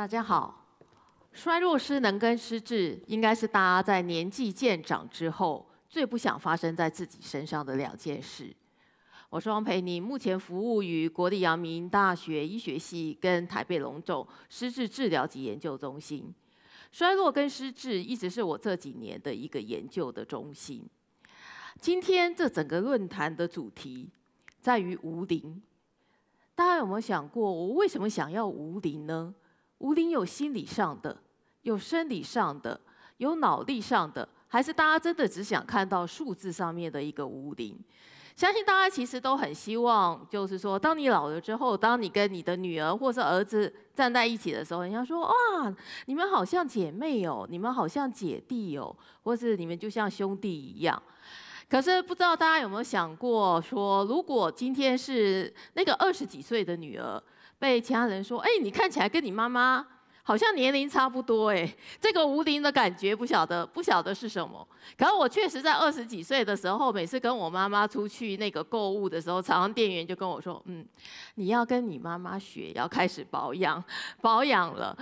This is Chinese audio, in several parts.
大家好，衰弱失能跟失智，应该是大家在年纪渐长之后最不想发生在自己身上的两件事。我是王培宁，目前服务于国立阳明大学医学系跟台北龙总失智治疗及研究中心。衰弱跟失智一直是我这几年的一个研究的中心。今天这整个论坛的主题在于无龄。大家有没有想过，我为什么想要无龄呢？无龄有心理上的，有生理上的，有脑力上的，还是大家真的只想看到数字上面的一个无灵。相信大家其实都很希望，就是说，当你老了之后，当你跟你的女儿或是儿子站在一起的时候，人家说：“哇，你们好像姐妹哦，你们好像姐弟哦，或是你们就像兄弟一样。”可是不知道大家有没有想过，说如果今天是那个二十几岁的女儿？被其他人说：“哎，你看起来跟你妈妈好像年龄差不多哎，这个无龄的感觉不晓得不晓得是什么。”可是我确实在二十几岁的时候，每次跟我妈妈出去那个购物的时候，常常店员就跟我说：“嗯，你要跟你妈妈学，要开始保养保养了。”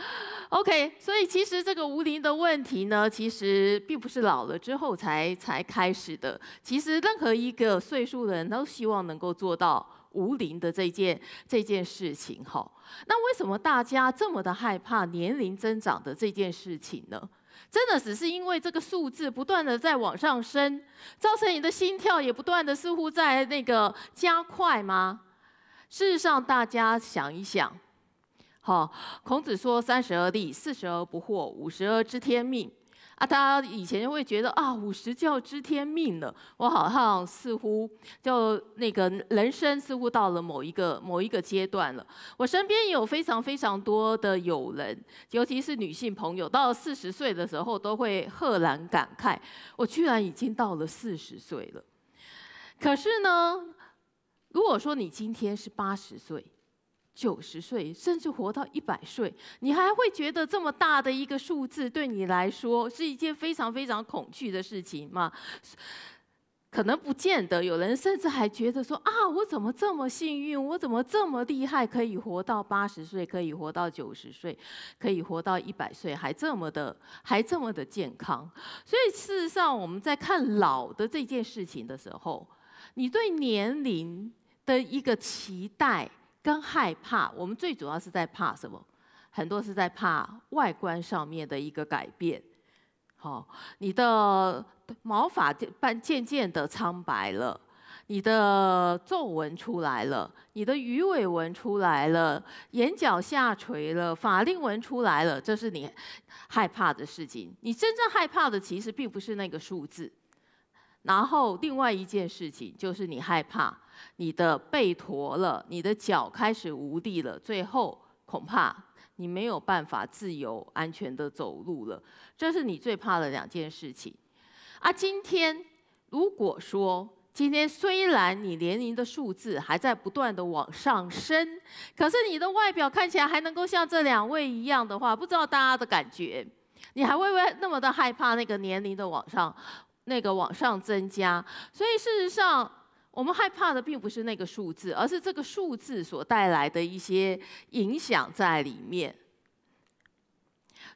OK，所以其实这个无龄的问题呢，其实并不是老了之后才才开始的。其实任何一个岁数的人都希望能够做到。无龄的这件这件事情，哈，那为什么大家这么的害怕年龄增长的这件事情呢？真的只是因为这个数字不断的在往上升，造成你的心跳也不断的似乎在那个加快吗？事实上，大家想一想，好，孔子说：“三十而立，四十而不惑，五十而知天命。”啊，大家以前会觉得啊，五十就要知天命了，我好像似乎就那个人生似乎到了某一个某一个阶段了。我身边有非常非常多的友人，尤其是女性朋友，到四十岁的时候都会赫然感慨，我居然已经到了四十岁了。可是呢，如果说你今天是八十岁，九十岁，甚至活到一百岁，你还会觉得这么大的一个数字对你来说是一件非常非常恐惧的事情吗？可能不见得。有人甚至还觉得说：“啊，我怎么这么幸运？我怎么这么厉害，可以活到八十岁，可以活到九十岁，可以活到一百岁，还这么的还这么的健康？”所以，事实上，我们在看老的这件事情的时候，你对年龄的一个期待。跟害怕，我们最主要是在怕什么？很多是在怕外观上面的一个改变。好，你的毛发变渐渐的苍白了，你的皱纹出来了，你的鱼尾纹出来了，眼角下垂了，法令纹出来了，这是你害怕的事情。你真正害怕的其实并不是那个数字。然后，另外一件事情就是你害怕。你的背驼了，你的脚开始无力了，最后恐怕你没有办法自由、安全的走路了。这是你最怕的两件事情。啊，今天如果说今天虽然你年龄的数字还在不断的往上升，可是你的外表看起来还能够像这两位一样的话，不知道大家的感觉，你还会不会那么的害怕那个年龄的往上、那个往上增加？所以事实上。我们害怕的并不是那个数字，而是这个数字所带来的一些影响在里面。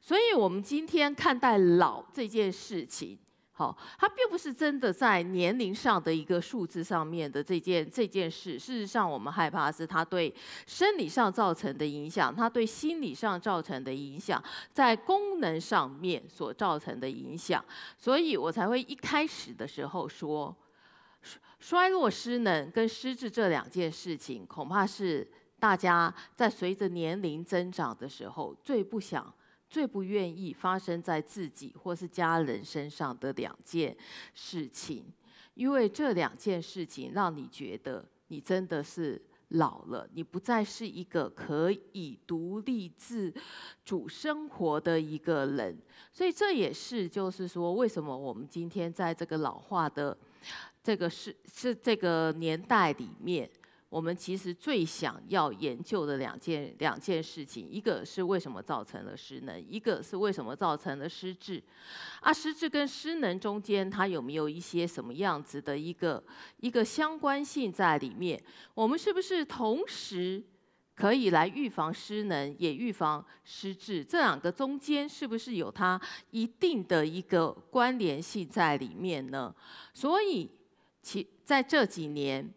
所以，我们今天看待老这件事情，好，它并不是真的在年龄上的一个数字上面的这件这件事。事实上，我们害怕的是它对生理上造成的影响，它对心理上造成的影响，在功能上面所造成的影响。所以我才会一开始的时候说。衰落失能跟失智这两件事情，恐怕是大家在随着年龄增长的时候，最不想、最不愿意发生在自己或是家人身上的两件事情。因为这两件事情，让你觉得你真的是老了，你不再是一个可以独立自主生活的一个人。所以这也是，就是说，为什么我们今天在这个老化的。这个是是这个年代里面，我们其实最想要研究的两件两件事情，一个是为什么造成了失能，一个是为什么造成了失智，啊，失智跟失能中间它有没有一些什么样子的一个一个相关性在里面？我们是不是同时可以来预防失能，也预防失智？这两个中间是不是有它一定的一个关联性在里面呢？所以。其在这几年，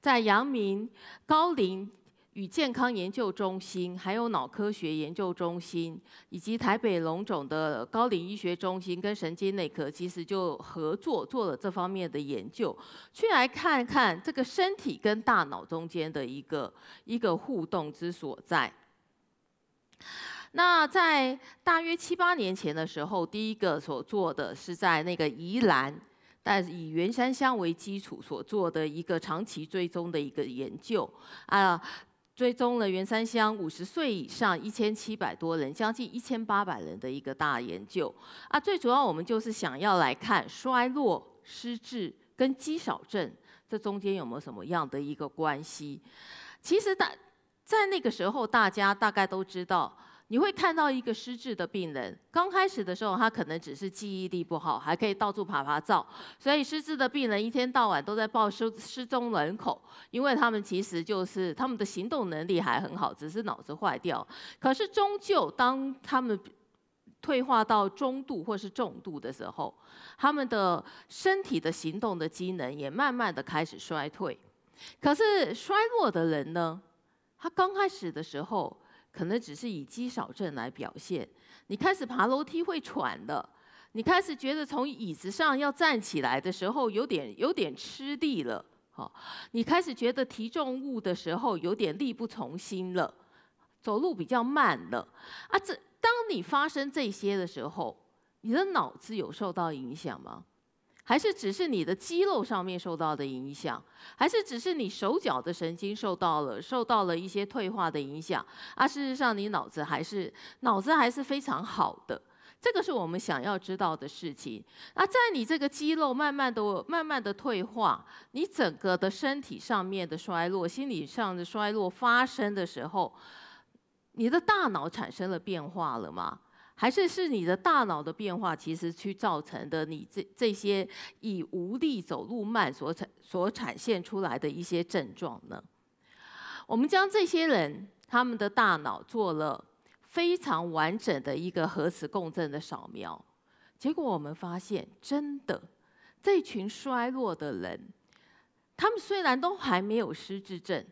在阳明高龄与健康研究中心，还有脑科学研究中心，以及台北龙总的高龄医学中心跟神经内科，其实就合作做了这方面的研究，去来看看这个身体跟大脑中间的一个一个互动之所在。那在大约七八年前的时候，第一个所做的是在那个宜兰。但以袁山乡为基础所做的一个长期追踪的一个研究，啊，追踪了袁山乡五十岁以上一千七百多人，将近一千八百人的一个大研究。啊，最主要我们就是想要来看衰落、失智跟肌少症这中间有没有什么样的一个关系。其实大在那个时候，大家大概都知道。你会看到一个失智的病人，刚开始的时候，他可能只是记忆力不好，还可以到处爬爬照。所以，失智的病人一天到晚都在报失失踪人口，因为他们其实就是他们的行动能力还很好，只是脑子坏掉。可是，终究当他们退化到中度或是重度的时候，他们的身体的行动的机能也慢慢的开始衰退。可是，衰弱的人呢，他刚开始的时候。可能只是以肌少症来表现，你开始爬楼梯会喘的，你开始觉得从椅子上要站起来的时候有点有点吃力了，好，你开始觉得提重物的时候有点力不从心了，走路比较慢了，啊，这当你发生这些的时候，你的脑子有受到影响吗？还是只是你的肌肉上面受到的影响，还是只是你手脚的神经受到了受到了一些退化的影响，而事实上你脑子还是脑子还是非常好的，这个是我们想要知道的事情。那在你这个肌肉慢慢的慢慢的退化，你整个的身体上面的衰落、心理上的衰落发生的时候，你的大脑产生了变化了吗？还是是你的大脑的变化，其实去造成的你这这些以无力、走路慢所产所展现出来的一些症状呢？我们将这些人他们的大脑做了非常完整的一个核磁共振的扫描，结果我们发现，真的，这群衰弱的人，他们虽然都还没有失智症。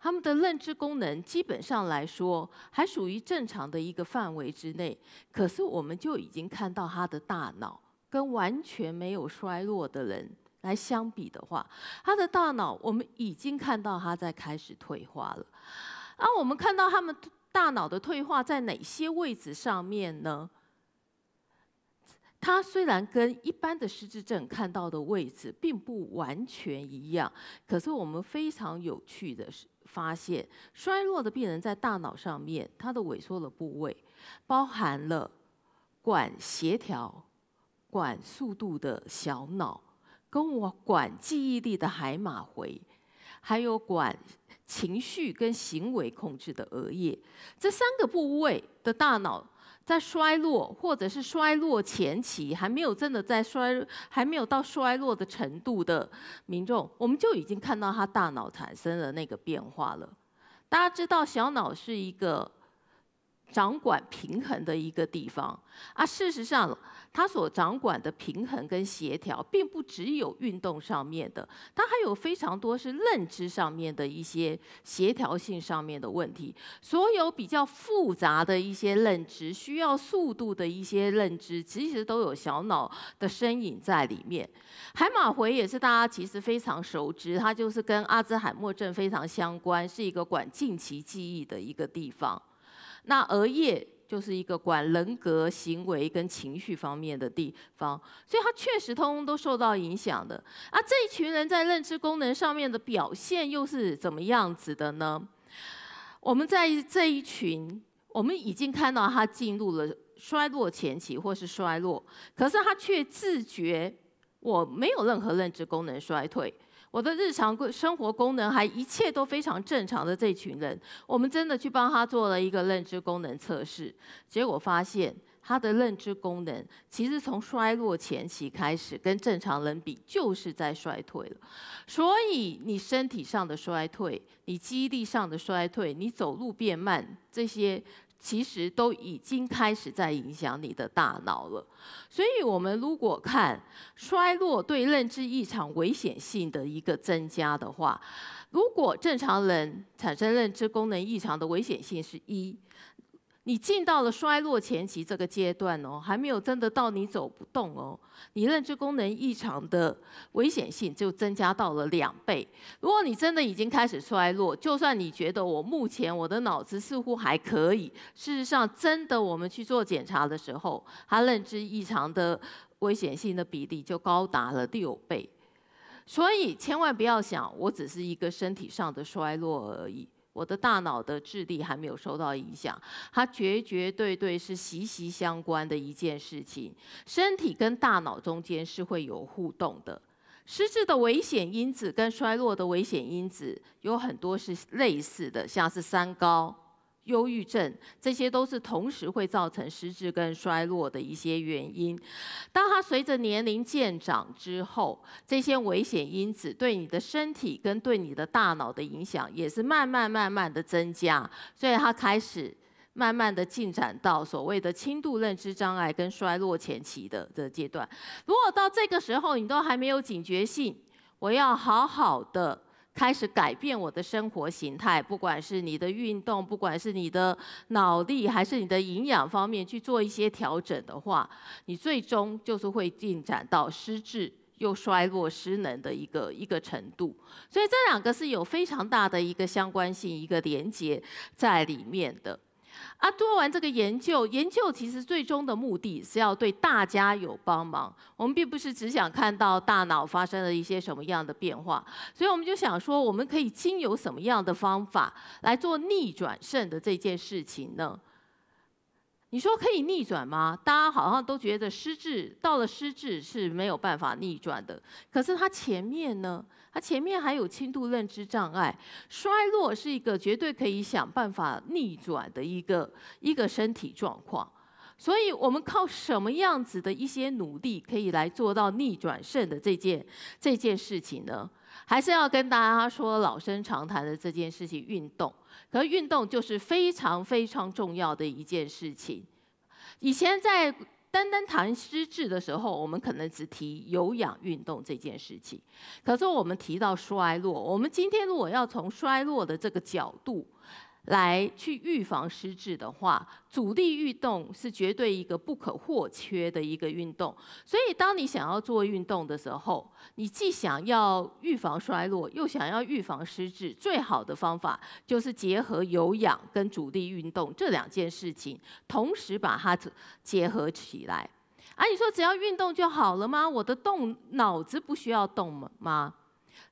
他们的认知功能基本上来说还属于正常的一个范围之内，可是我们就已经看到他的大脑跟完全没有衰落的人来相比的话，他的大脑我们已经看到他在开始退化了。啊、我们看到他们大脑的退化在哪些位置上面呢？它虽然跟一般的失智症看到的位置并不完全一样，可是我们非常有趣的是发现，衰弱的病人在大脑上面，它的萎缩的部位，包含了管协调、管速度的小脑，跟我管记忆力的海马回，还有管情绪跟行为控制的额叶，这三个部位的大脑。在衰落，或者是衰落前期还没有真的在衰，还没有到衰落的程度的民众，我们就已经看到他大脑产生了那个变化了。大家知道小脑是一个。掌管平衡的一个地方，啊，事实上，它所掌管的平衡跟协调，并不只有运动上面的，它还有非常多是认知上面的一些协调性上面的问题。所有比较复杂的一些认知，需要速度的一些认知，其实都有小脑的身影在里面。海马回也是大家其实非常熟知，它就是跟阿兹海默症非常相关，是一个管近期记忆的一个地方。那额叶就是一个管人格行为跟情绪方面的地方，所以它确实通通都受到影响的。啊，这一群人在认知功能上面的表现又是怎么样子的呢？我们在这一群，我们已经看到他进入了衰落前期或是衰落，可是他却自觉我没有任何认知功能衰退。我的日常生活功能还一切都非常正常的这群人，我们真的去帮他做了一个认知功能测试，结果发现他的认知功能其实从衰落前期开始，跟正常人比就是在衰退了。所以你身体上的衰退，你记忆力上的衰退，你走路变慢这些。其实都已经开始在影响你的大脑了，所以我们如果看衰落对认知异常危险性的一个增加的话，如果正常人产生认知功能异常的危险性是一。你进到了衰落前期这个阶段哦，还没有真的到你走不动哦，你认知功能异常的危险性就增加到了两倍。如果你真的已经开始衰落，就算你觉得我目前我的脑子似乎还可以，事实上真的我们去做检查的时候，它认知异常的危险性的比例就高达了六倍。所以千万不要想我只是一个身体上的衰落而已。我的大脑的智力还没有受到影响，它绝绝对对是息息相关的一件事情。身体跟大脑中间是会有互动的，失智的危险因子跟衰弱的危险因子有很多是类似的，像是三高。忧郁症，这些都是同时会造成失智跟衰落的一些原因。当他随着年龄渐长之后，这些危险因子对你的身体跟对你的大脑的影响，也是慢慢慢慢的增加，所以他开始慢慢的进展到所谓的轻度认知障碍跟衰落前期的的阶段。如果到这个时候你都还没有警觉性，我要好好的。开始改变我的生活形态，不管是你的运动，不管是你的脑力，还是你的营养方面去做一些调整的话，你最终就是会进展到失智又衰弱失能的一个一个程度。所以这两个是有非常大的一个相关性、一个连接在里面的。啊，做完这个研究，研究其实最终的目的是要对大家有帮忙。我们并不是只想看到大脑发生了一些什么样的变化，所以我们就想说，我们可以经由什么样的方法来做逆转胜的这件事情呢？你说可以逆转吗？大家好像都觉得失智到了失智是没有办法逆转的，可是它前面呢？前面还有轻度认知障碍衰落，是一个绝对可以想办法逆转的一个一个身体状况。所以我们靠什么样子的一些努力，可以来做到逆转肾的这件这件事情呢？还是要跟大家说老生常谈的这件事情：运动。可运动就是非常非常重要的一件事情。以前在单单谈失智的时候，我们可能只提有氧运动这件事情。可是我们提到衰落，我们今天如果要从衰落的这个角度。来去预防失智的话，阻力运动是绝对一个不可或缺的一个运动。所以，当你想要做运动的时候，你既想要预防衰落，又想要预防失智，最好的方法就是结合有氧跟阻力运动这两件事情，同时把它结合起来。啊，你说只要运动就好了吗？我的动脑子不需要动吗？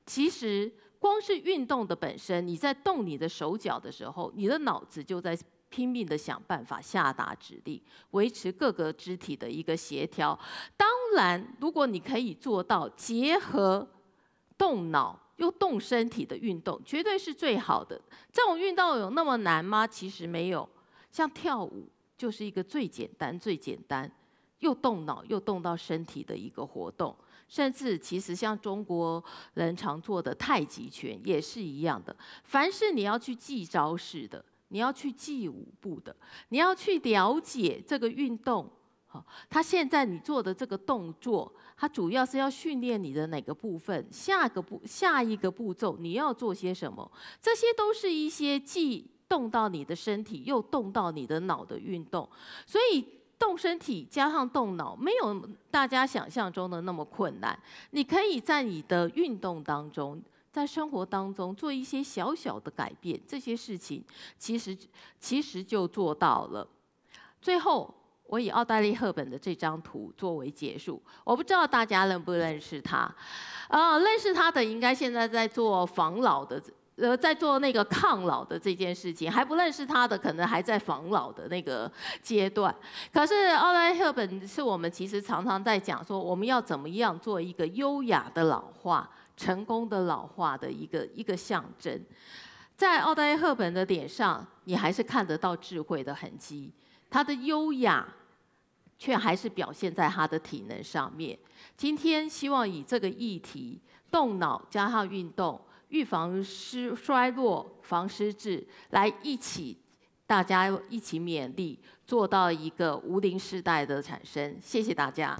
其实。光是运动的本身，你在动你的手脚的时候，你的脑子就在拼命的想办法下达指令，维持各个肢体的一个协调。当然，如果你可以做到结合动脑又动身体的运动，绝对是最好的。这种运动有那么难吗？其实没有，像跳舞就是一个最简单、最简单又动脑又动到身体的一个活动。甚至其实像中国人常做的太极拳也是一样的，凡是你要去记招式的，你要去记舞步的，你要去了解这个运动，好，它现在你做的这个动作，它主要是要训练你的哪个部分？下个步下一个步骤你要做些什么？这些都是一些既动到你的身体又动到你的脑的运动，所以。动身体加上动脑，没有大家想象中的那么困难。你可以在你的运动当中，在生活当中做一些小小的改变，这些事情其实其实就做到了。最后，我以奥黛丽·赫本的这张图作为结束。我不知道大家认不认识她，啊，认识她的应该现在在做防老的。呃，在做那个抗老的这件事情，还不认识他的，可能还在防老的那个阶段。可是奥黛丽·赫本是我们其实常常在讲说，我们要怎么样做一个优雅的老化、成功的老化的一个一个象征。在奥黛丽·赫本的脸上，你还是看得到智慧的痕迹，她的优雅却还是表现在她的体能上面。今天希望以这个议题，动脑加上运动。预防失衰落，防失智，来一起，大家一起勉励，做到一个无龄时代的产生。谢谢大家。